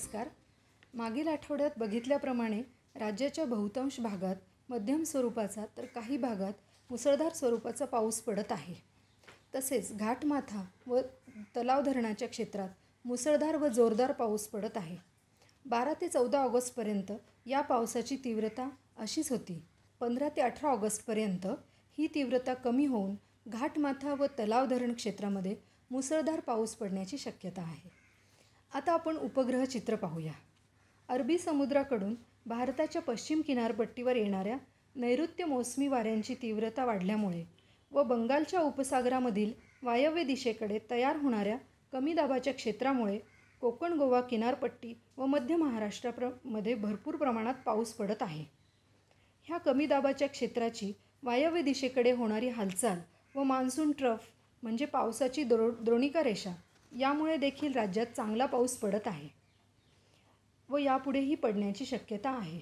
नमस्कार मागील आठवड्यात बघितल्याप्रमाणे राज्याच्या बहुतांश भागात मध्यम स्वरूपाचा तर काही भागात मुसळधार स्वरूपाचा पाऊस पडत आहे तसेच घाटमाथा व तलाव धरणाच्या क्षेत्रात मुसळधार व जोरदार पाऊस पडत आहे बारा ते चौदा ऑगस्टपर्यंत या पावसाची तीव्रता अशीच होती पंधरा ते अठरा ऑगस्टपर्यंत ही तीव्रता कमी होऊन घाटमाथा व तलाव धरण क्षेत्रामध्ये मुसळधार पाऊस पडण्याची शक्यता आहे आता आपण उपग्रह चित्र पाहूया अरबी समुद्राकडून भारताच्या पश्चिम किनारपट्टीवर येणाऱ्या नैऋत्य मोसमी वाऱ्यांची तीव्रता वाढल्यामुळे व बंगालच्या उपसागरामधील वायव्य दिशेकडे तयार होणाऱ्या कमी दाबाच्या क्षेत्रामुळे कोकण गोवा किनारपट्टी व मध्य महाराष्ट्रामध्ये भरपूर प्रमाणात पाऊस पडत आहे ह्या कमी दाबाच्या क्षेत्राची वायव्य दिशेकडे होणारी हालचाल व मान्सून ट्रफ म्हणजे पावसाची द्रो द्रोणिका रेषा यामुळे देखील राज्यात चांगला पाऊस पडत आहे व यापुढेही पडण्याची शक्यता आहे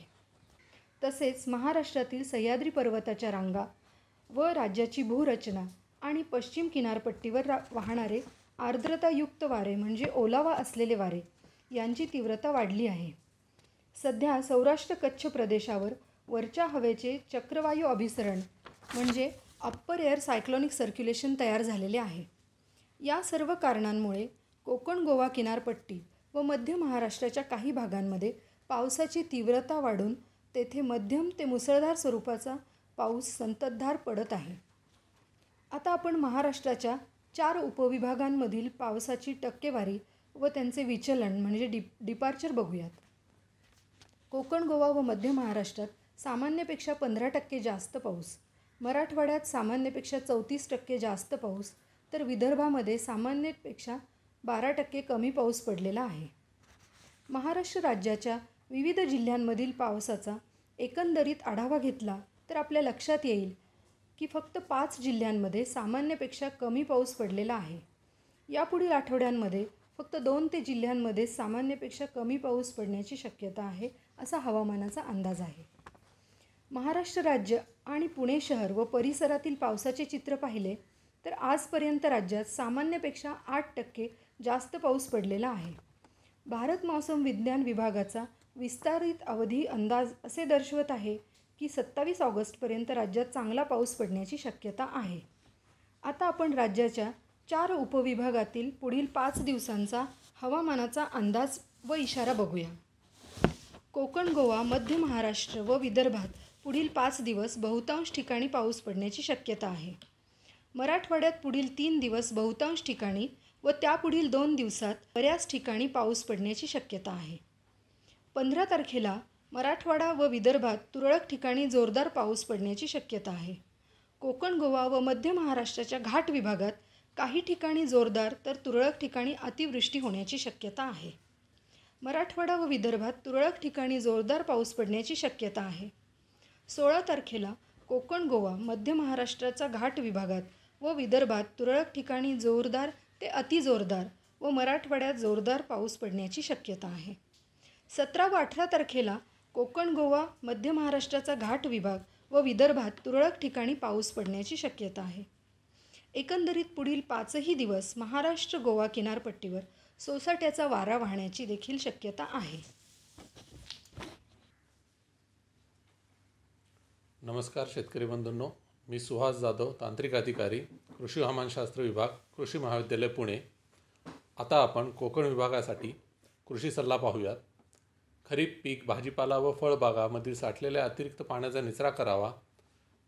तसेच महाराष्ट्रातील सह्याद्री पर्वताच्या रांगा व राज्याची भूरचना आणि पश्चिम किनारपट्टीवर रा वाहणारे आर्द्रतायुक्त वारे म्हणजे ओलावा असलेले वारे यांची तीव्रता वाढली आहे सध्या सौराष्ट्र कच्छ प्रदेशावर वरच्या हवेचे चक्रवायू अभिसरण म्हणजे अप्पर एअर सायक्लॉनिक सर्क्युलेशन तयार झालेले आहे या सर्व कारणांमुळे कोकण गोवा किनारपट्टी व मध्य महाराष्ट्राच्या काही भागांमध्ये पावसाची तीव्रता वाढून तेथे मध्यम ते मुसळधार स्वरूपाचा पाऊस संततधार पडत आहे आता आपण महाराष्ट्राच्या चार उपविभागांमधील पावसाची टक्केवारी व त्यांचे विचलन म्हणजे डि डिपार्चर बघूयात कोकण गोवा व मध्य महाराष्ट्रात सामान्यपेक्षा पंधरा टक्के जास्त पाऊस मराठवाड्यात सामान्यपेक्षा चौतीस टक्के जास्त पाऊस तर विदर्भामध्ये सामान्यपेक्षा बारा टक्के कमी पाऊस पडलेला आहे महाराष्ट्र राज्याच्या विविध जिल्ह्यांमधील पावसाचा एकंदरीत आढावा घेतला तर आपल्या लक्षात येईल की फक्त पाच जिल्ह्यांमध्ये सामान्यपेक्षा कमी पाऊस पडलेला आहे यापुढील आठवड्यांमध्ये फक्त दोन ते जिल्ह्यांमध्ये सामान्यपेक्षा कमी पाऊस पडण्याची शक्यता आहे असा हवामानाचा अंदाज आहे महाराष्ट्र राज्य आणि पुणे शहर व परिसरातील पावसाचे चित्र पाहिले तर आजपर्यंत राज्यात सामान्यपेक्षा आठ टक्के जास्त पाऊस पडलेला आहे भारत मौसम विज्ञान विभागाचा विस्तारित अवधी अंदाज असे दर्शवत आहे की सत्तावीस ऑगस्टपर्यंत राज्यात चांगला पाऊस पडण्याची शक्यता आहे आता आपण राज्याच्या चार उपविभागातील पुढील पाच दिवसांचा हवामानाचा अंदाज व इशारा बघूया कोकण गोवा मध्य महाराष्ट्र व विदर्भात पुढील पाच दिवस बहुतांश ठिकाणी पाऊस पडण्याची शक्यता आहे मराठवाड्यात पुढील तीन दिवस बहुतांश ठिकाणी व त्यापुढील दोन दिवसात बऱ्याच ठिकाणी पाऊस पडण्याची शक्यता आहे पंधरा तारखेला मराठवाडा व विदर्भात तुरळक ठिकाणी जोरदार पाऊस पडण्याची शक्यता आहे कोकण गोवा व मध्य महाराष्ट्राच्या घाट विभागात काही ठिकाणी जोरदार तर तुरळक ठिकाणी अतिवृष्टी होण्याची शक्यता आहे मराठवाडा व विदर्भात तुरळक ठिकाणी जोरदार पाऊस पडण्याची शक्यता आहे सोळा तारखेला कोकण गोवा मध्य महाराष्ट्राचा घाट विभागात व विदर्भात तुरळक ठिकाणी जोरदार ते अतिजोरदार व मराठवाड्यात जोरदार पाऊस पडण्याची शक्यता आहे सतरा व अठरा तारखेला कोकण गोवा मध्य महाराष्ट्राचा घाट विभाग व विदर्भात तुरळक ठिकाणी पाऊस पडण्याची शक्यता आहे एकंदरीत पुढील पाचही दिवस महाराष्ट्र गोवा किनारपट्टीवर सोसाट्याचा वारा वाहण्याची देखील शक्यता आहे नमस्कार शेतकरी बंधूंनो मी सुहास जाधव तांत्रिक अधिकारी कृषी हवामानशास्त्र विभाग कृषी महाविद्यालय पुणे आता आपण कोकण विभागासाठी कृषी सल्ला पाहूयात खरीप पीक भाजीपाला व फळबागामधील साठलेल्या अतिरिक्त पाण्याचा निचरा करावा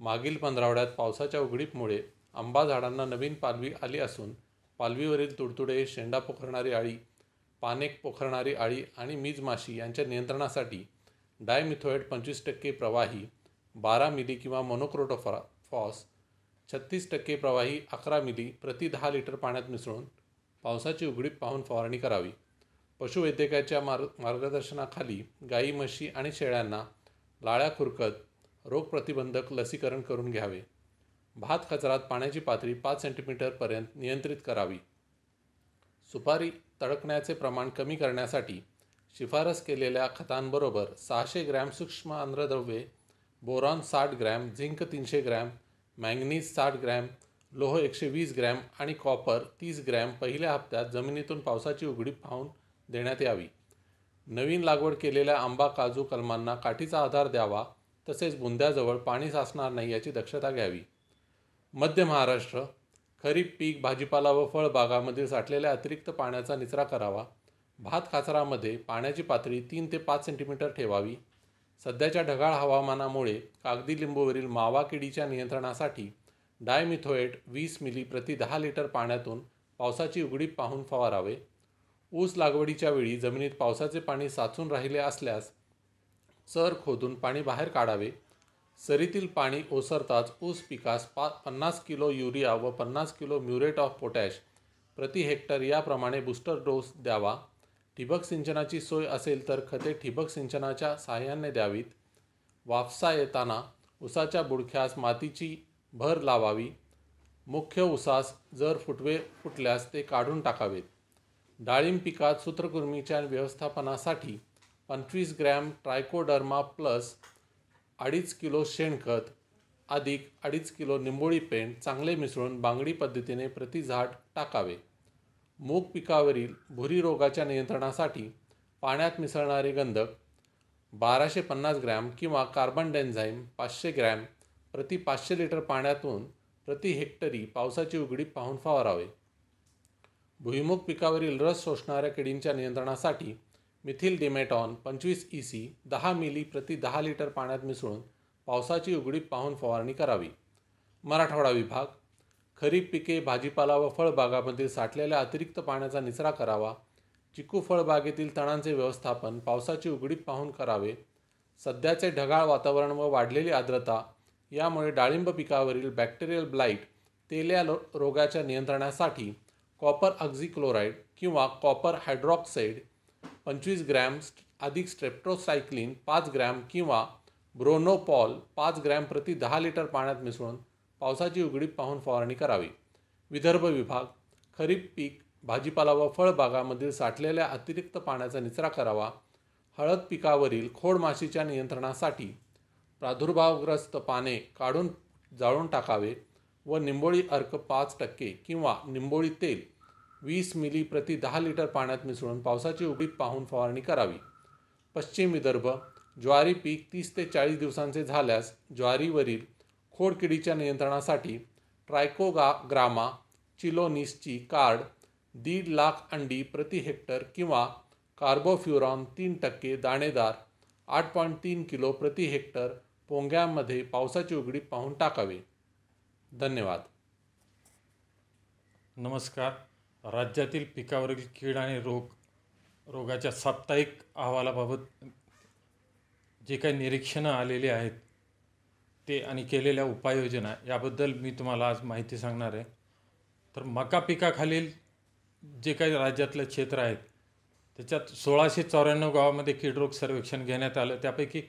मागील पंधरावड्यात पावसाच्या उघडीपमुळे आंबा झाडांना नवीन पालवी आली असून पालवीवरील तुडतुडे शेंडा पोखरणारी आळी पानेक पोखरणारी आळी आणि मीज माशी यांच्या नियंत्रणासाठी डायमिथोएट पंचवीस टक्के प्रवाही बारा मिली किंवा मोनोक्रोटोफरा फॉस छत्तीस टक्के प्रवाही अकरा मिली प्रति दहा लिटर पाण्यात मिसळून पावसाची उघडीप पाहून फवारणी करावी पशुवैद्यकाच्या मार्ग मार्गदर्शनाखाली गाई म्हशी आणि शेळ्यांना लाळ्या खुरकत रोगप्रतिबंधक लसीकरण करून घ्यावे भात कचरात पाण्याची पातळी पाच सेंटीमीटरपर्यंत नियंत्रित करावी सुपारी तडकण्याचे प्रमाण कमी करण्यासाठी शिफारस केलेल्या खतांबरोबर सहाशे ग्रॅम सूक्ष्म आंध्रद्रव्ये बोरॉन साठ ग्रॅम झिंक तीनशे ग्रॅम मॅंगनीज साठ ग्रॅम लोह एकशे वीस ग्रॅम आणि कॉपर तीस ग्रॅम पहिल्या हप्त्यात जमिनीतून पावसाची उघडी पाहून देण्यात यावी नवीन लागवड केलेल्या आंबा काजू कलमांना काठीचा आधार द्यावा तसेच बुंद्याजवळ पाणी साचणार नाही याची दक्षता घ्यावी मध्य महाराष्ट्र खरीप पीक भाजीपाला व फळबागामधील साठलेल्या अतिरिक्त पाण्याचा निचरा करावा भात खाचरामध्ये पाण्याची पातळी तीन ते पाच सेंटीमीटर ठेवावी सध्याच्या ढगाळ हवामानामुळे कागदी लिंबूवरील मावा किडीच्या नियंत्रणासाठी डायमिथोएट वीस मिली प्रति दहा लिटर पाण्यातून पावसाची उघडीप पाहून फवारावे ऊस लागवडीच्या वेळी जमिनीत पावसाचे पाणी साचून राहिले असल्यास सर खोदून पाणी बाहेर काढावे सरीतील पाणी ओसरताच ऊस पिकास पा पन्नास किलो युरिया व पन्नास किलो म्युरेट ऑफ पोटॅश प्रति हेक्टर याप्रमाणे बूस्टर डोस द्यावा ठिबक सिंचनाची सोय असेल तर खते ठिबक सिंचनाच्या साहाय्याने द्यावीत वापसा येताना उसाच्या बुडख्यास मातीची भर लावावी मुख्य उसास जर फुटवे फुटल्यास ते काढून टाकावेत डाळिंब पिकात सूत्रकृमीच्या व्यवस्थापनासाठी पंचवीस ग्रॅम ट्रायकोडर्मा प्लस अडीच किलो शेणखत अधिक अडीच किलो निंबोळी पेंट चांगले मिसळून बांगडी पद्धतीने प्रति झाड टाकावे मूग पिकावरील भुरी रोगाच्या नियंत्रणासाठी पाण्यात मिसळणारे गंधक बाराशे पन्नास ग्रॅम किंवा कार्बन डेन्झाईम पाचशे ग्रॅम प्रति पाचशे लिटर पाण्यातून प्रति हेक्टरी पावसाची उघडी पाहून फवारावे भुईमुग पिकावरील रस शोषणाऱ्या किडींच्या नियंत्रणासाठी मिथिल डिमेटॉन पंचवीस ई e सी दहा मिली प्रति दहा लिटर पाण्यात मिसळून पावसाची उघडी पाहून फवारणी करावी मराठवाडा विभाग खरीप पिके भाजीपाला व फळबागामधील साठलेल्या अतिरिक्त पाण्याचा निचरा करावा चिकू फळबागेतील तणांचे व्यवस्थापन पावसाची उघडीप पाहून करावे सध्याचे ढगाळ वातावरण व वाढलेली आर्द्रता यामुळे डाळिंब पिकावरील बॅक्टेरियल ब्लाईट तेल्या रोगाच्या नियंत्रणासाठी कॉपर अक्झिक्लोराईड किंवा कॉपर हायड्रॉक्साईड पंचवीस ग्रॅम अधिक स्ट्रेप्टोसायक्लिन पाच ग्रॅम किंवा ब्रोनोपॉल पाच ग्रॅम प्रति दहा लिटर पाण्यात मिसळून पावसाची उघडीप पाहून फवारणी करावी विदर्भ विभाग खरीप पीक भाजीपाला व फळबागामधील साठलेल्या अतिरिक्त पाण्याचा निचरा करावा हळद पिकावरील खोड माशीच्या नियंत्रणासाठी प्रादुर्भावग्रस्त पाने काढून जाळून टाकावे व निंबोळी अर्क पाच टक्के किंवा निंबोळी तेल वीस मिली प्रति दहा लिटर पाण्यात मिसळून पावसाची उघडीप पाहून फवारणी करावी पश्चिम विदर्भ ज्वारी पीक तीस ते चाळीस दिवसांचे झाल्यास ज्वारीवरील खोडकिडीच्या नियंत्रणासाठी ट्रायकोगा ग्रामा चिलोनिसची कार्ड दीड लाख अंडी प्रति हेक्टर किंवा कार्बोफ्युरॉन तीन टक्के दाणेदार आठ पॉईंट तीन किलो प्रति हेक्टर पोंग्यामध्ये पावसाची उघडी पाहून टाकावे धन्यवाद नमस्कार राज्यातील पिकावरील कीड आणि रोग रोगाच्या साप्ताहिक अहवालाबाबत जे काही निरीक्षणं आलेली आहेत ते आणि केलेल्या उपाययोजना याबद्दल मी तुम्हाला आज माहिती सांगणार आहे तर मका पिकाखालील जे काही राज्यातलं क्षेत्र आहेत त्याच्यात सोळाशे चौऱ्याण्णव गावामध्ये किडरोग सर्वेक्षण घेण्यात आलं त्यापैकी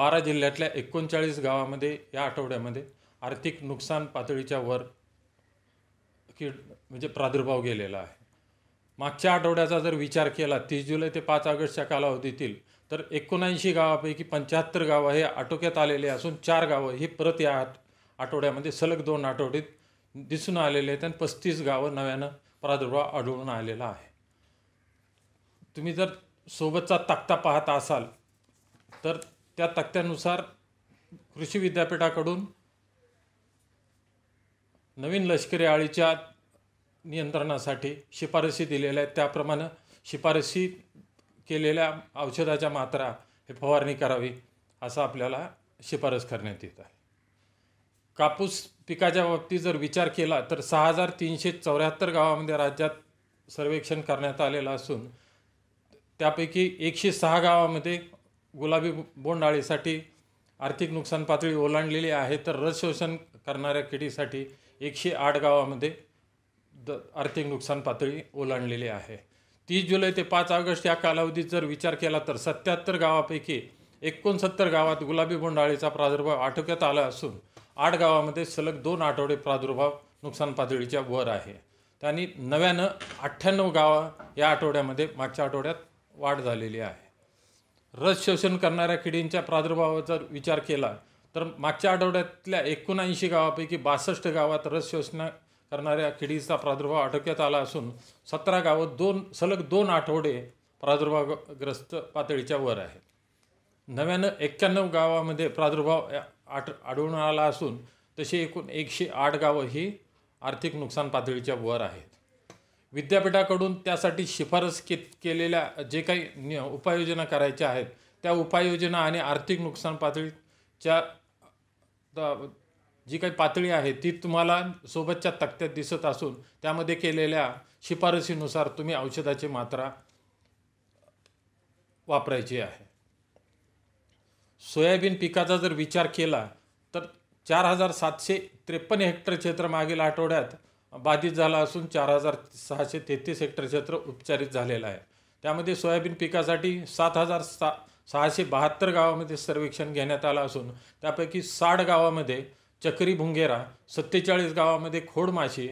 बारा जिल्ह्यातल्या एकोणचाळीस गावामध्ये या आठवड्यामध्ये आर्थिक नुकसान पातळीच्या वर किड म्हणजे प्रादुर्भाव गेलेला आहे मागच्या आठवड्याचा जर विचार केला तीस जुलै ते पाच ऑगस्टच्या कालावधीतील तर एकोणऐंशी गावापैकी पंच्याहत्तर गावं हे आटोक्यात आलेले असून चार गावं ही परत या आठवड्यामध्ये सलग दोन आठवड्यात दिसून आलेले आहेत आणि पस्तीस गावं नव्यानं प्रादुर्भाव आढळून आलेला आहे तुम्ही जर सोबतचा तक्ता पाहत असाल तर त्या तक्त्यानुसार कृषी विद्यापीठाकडून नवीन लष्करी आळीच्या नियंत्रणासाठी शिफारशी दिलेल्या आहेत त्याप्रमाणे शिफारसी केलेल्या औषधाच्या मात्रा हे फवारणी करावी असं आपल्याला शिफारस करण्यात येत आहे कापूस पिकाच्या बाबतीत जर विचार केला तर सहा हजार तीनशे चौऱ्याहत्तर गावामध्ये राज्यात सर्वेक्षण करण्यात आलेलं असून त्यापैकी एकशे सहा गावामध्ये गुलाबी बोंडाळीसाठी आर्थिक नुकसान पातळी ओलांडलेली आहे तर रस शोषण करणाऱ्या किडीसाठी एकशे आठ गावामध्ये द आर्थिक नुकसान पातळी ओलांडलेली आहे तीस जुलै ते पाच ऑगस्ट या कालावधीत जर विचार केला तर सत्याहत्तर गावापैकी एकोणसत्तर गावात गुलाबी बोंडाळीचा प्रादुर्भाव आटोक्यात आला असून आठ गावामध्ये सलग दोन आठवडे प्रादुर्भाव नुकसान पातळीच्या वर आहे त्यांनी नव्यानं अठ्ठ्याण्णव गावं या आठवड्यामध्ये मागच्या आठवड्यात वाढ झालेली आहे रस शोषण करणाऱ्या किडींच्या प्रादुर्भावाचा विचार केला तर मागच्या आठवड्यातल्या एकोणऐंशी गावापैकी बासष्ट गावात रस शोषणा करणाऱ्या किडीचा प्रादुर्भाव आटोक्यात आला असून सतरा गावं दोन सलग दोन आठवडे प्रादुर्भावग्रस्त पातळीच्या वर आहेत नव्यानं एक्क्याण्णव गावामध्ये प्रादुर्भाव आठ आढळून आला असून तसे एकूण एकशे आठ गावं ही आर्थिक नुकसान पातळीच्या वर आहेत विद्यापीठाकडून त्यासाठी शिफारस के केलेल्या जे काही उपाययोजना करायच्या आहेत त्या उपाययोजना आणि आर्थिक नुकसान पातळीच्या जी काही पातळी आहे ती तुम्हाला सोबतच्या तक्त्यात दिसत असून त्यामध्ये केलेल्या शिफारसीनुसार तुम्ही औषधाची मात्रा वापरायची आहे सोयाबीन पिकाचा जर विचार केला तर चार हजार सातशे त्रेपन्न हेक्टर क्षेत्र मागील आठवड्यात बाधित झाला असून चार हजार सहाशे तेहतीस हेक्टर क्षेत्र उपचारित झालेलं आहे त्यामध्ये सोयाबीन पिकासाठी सात हजार सा सहाशे बहात्तर गावामध्ये सर्वेक्षण घेण्यात आलं असून त्यापैकी साठ गावामध्ये चक्री भुंगेरा सत्तेचाळीस गावामध्ये खोडमाशी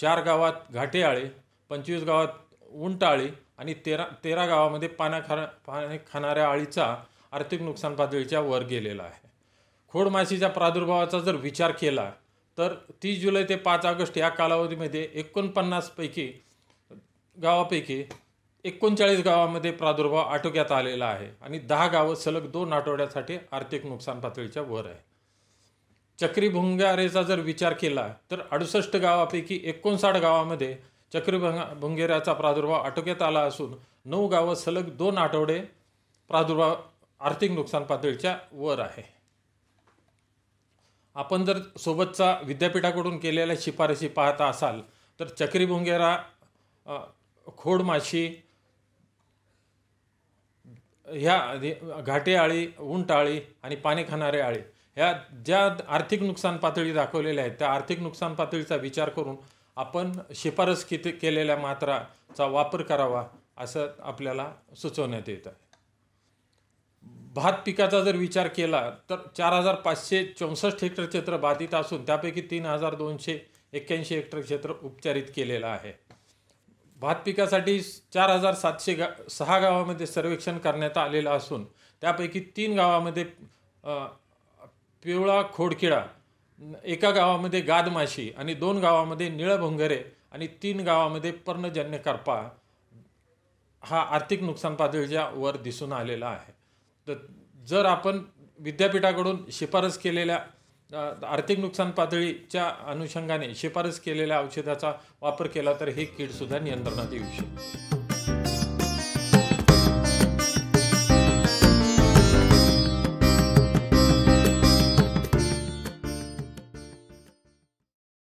चार गावात घाटेआळे पंचवीस गावात आळी आणि तेरा तेरा गावामध्ये पाण्या खा पाणी खाणाऱ्या आळीचा आर्थिक नुकसान पातळीच्या वर गेलेला आहे खोडमाशीच्या प्रादुर्भावाचा जर विचार केला तर तीस जुलै ते पाच ऑगस्ट या कालावधीमध्ये एकोणपन्नासपैकी गावापैकी एकोणचाळीस गावामध्ये प्रादुर्भाव आटोक्यात आलेला आहे आणि दहा गावं सलग दोन आठवड्यासाठी आर्थिक नुकसान पातळीच्या वर आहे चक्रीभुंगारेचा जर विचार केला तर अडुसष्ट गावापैकी एकोणसाठ गावामध्ये चक्रीभंगा भुंगेऱ्याचा प्रादुर्भाव आटोक्यात आला असून नऊ गावं सलग दोन आठवडे प्रादुर्भाव आर्थिक नुकसान पातळीच्या वर आहे आपण जर सोबतचा विद्यापीठाकडून केलेल्या शिफारशी पाहता असाल तर चक्रीभुंगेरा खोडमाशी ह्या घाटे आळी उंट आळी आणि पाणी खाणारे आळी ह्या ज्या आर्थिक नुकसान पातळी दाखवलेल्या आहेत त्या आर्थिक नुकसान पातळीचा विचार करून आपण शिफारस किती केलेल्या मात्राचा वापर करावा असं आपल्याला सुचवण्यात येत आहे भात पिकाचा जर विचार केला तर चार हजार पाचशे चौसष्ट हेक्टर क्षेत्र बाधित असून त्यापैकी तीन हजार दोनशे एक्क्याऐंशी हेक्टर क्षेत्र उपचारित केलेलं आहे भात पिकासाठी चार हजार सातशे गा सहा गावामध्ये सर्वेक्षण करण्यात आलेलं असून त्यापैकी तीन गावामध्ये पिवळा खोडकिडा एका गावामध्ये गादमाशी आणि दोन गावामध्ये निळभोंगरे आणि तीन गावामध्ये पर्णजन्य करपा हा आर्थिक नुकसान पातळीच्या वर दिसून आलेला आहे तर जर आपण विद्यापीठाकडून शिफारस केलेल्या आर्थिक नुकसान पातळीच्या अनुषंगाने शिफारस केलेल्या औषधाचा वापर केला तर हे कीडसुद्धा नियंत्रणात येऊ शकतो